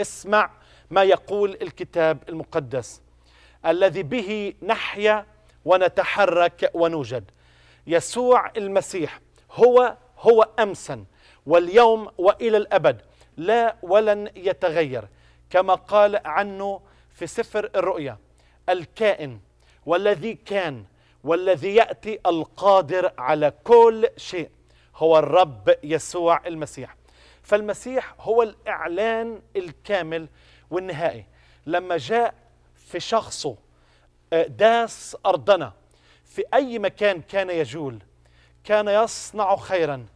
اسمع ما يقول الكتاب المقدس الذي به نحيا ونتحرك ونوجد يسوع المسيح هو هو امسا واليوم والى الابد لا ولن يتغير كما قال عنه في سفر الرؤيا الكائن والذي كان والذي ياتي القادر على كل شيء هو الرب يسوع المسيح فالمسيح هو الإعلان الكامل والنهائي لما جاء في شخصه آه، داس أرضنا في أي مكان كان يجول كان يصنع خيرا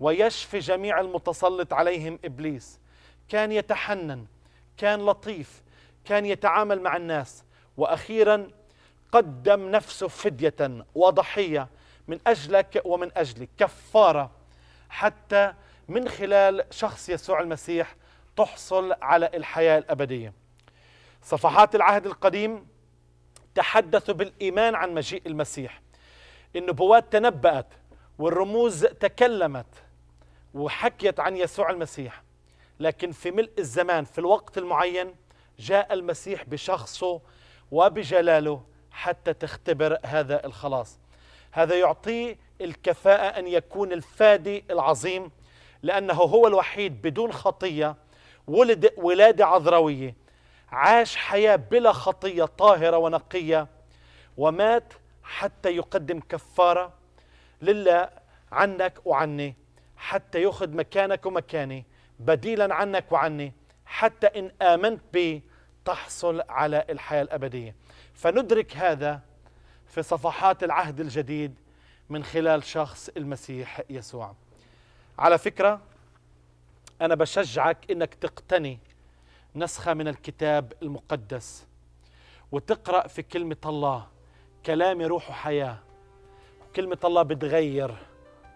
ويشفي جميع المتسلط عليهم إبليس كان يتحنن كان لطيف كان يتعامل مع الناس وأخيرا قدم نفسه فدية وضحية من أجلك ومن أجلك كفارة حتى من خلال شخص يسوع المسيح تحصل على الحياة الأبدية صفحات العهد القديم تحدثوا بالإيمان عن مجيء المسيح النبوات تنبأت والرموز تكلمت وحكيت عن يسوع المسيح لكن في ملء الزمان في الوقت المعين جاء المسيح بشخصه وبجلاله حتى تختبر هذا الخلاص هذا يعطيه الكفاءة أن يكون الفادي العظيم لأنه هو الوحيد بدون خطية ولد ولادة عذروية عاش حياة بلا خطية طاهرة ونقية ومات حتى يقدم كفارة لله عنك وعني حتى يأخذ مكانك ومكاني بديلا عنك وعني حتى إن آمنت به تحصل على الحياة الأبدية فندرك هذا في صفحات العهد الجديد من خلال شخص المسيح يسوع على فكرة أنا بشجعك إنك تقتني نسخة من الكتاب المقدس وتقرأ في كلمة الله كلام روح وحياة وكلمة الله بتغير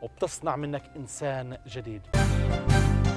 وبتصنع منك إنسان جديد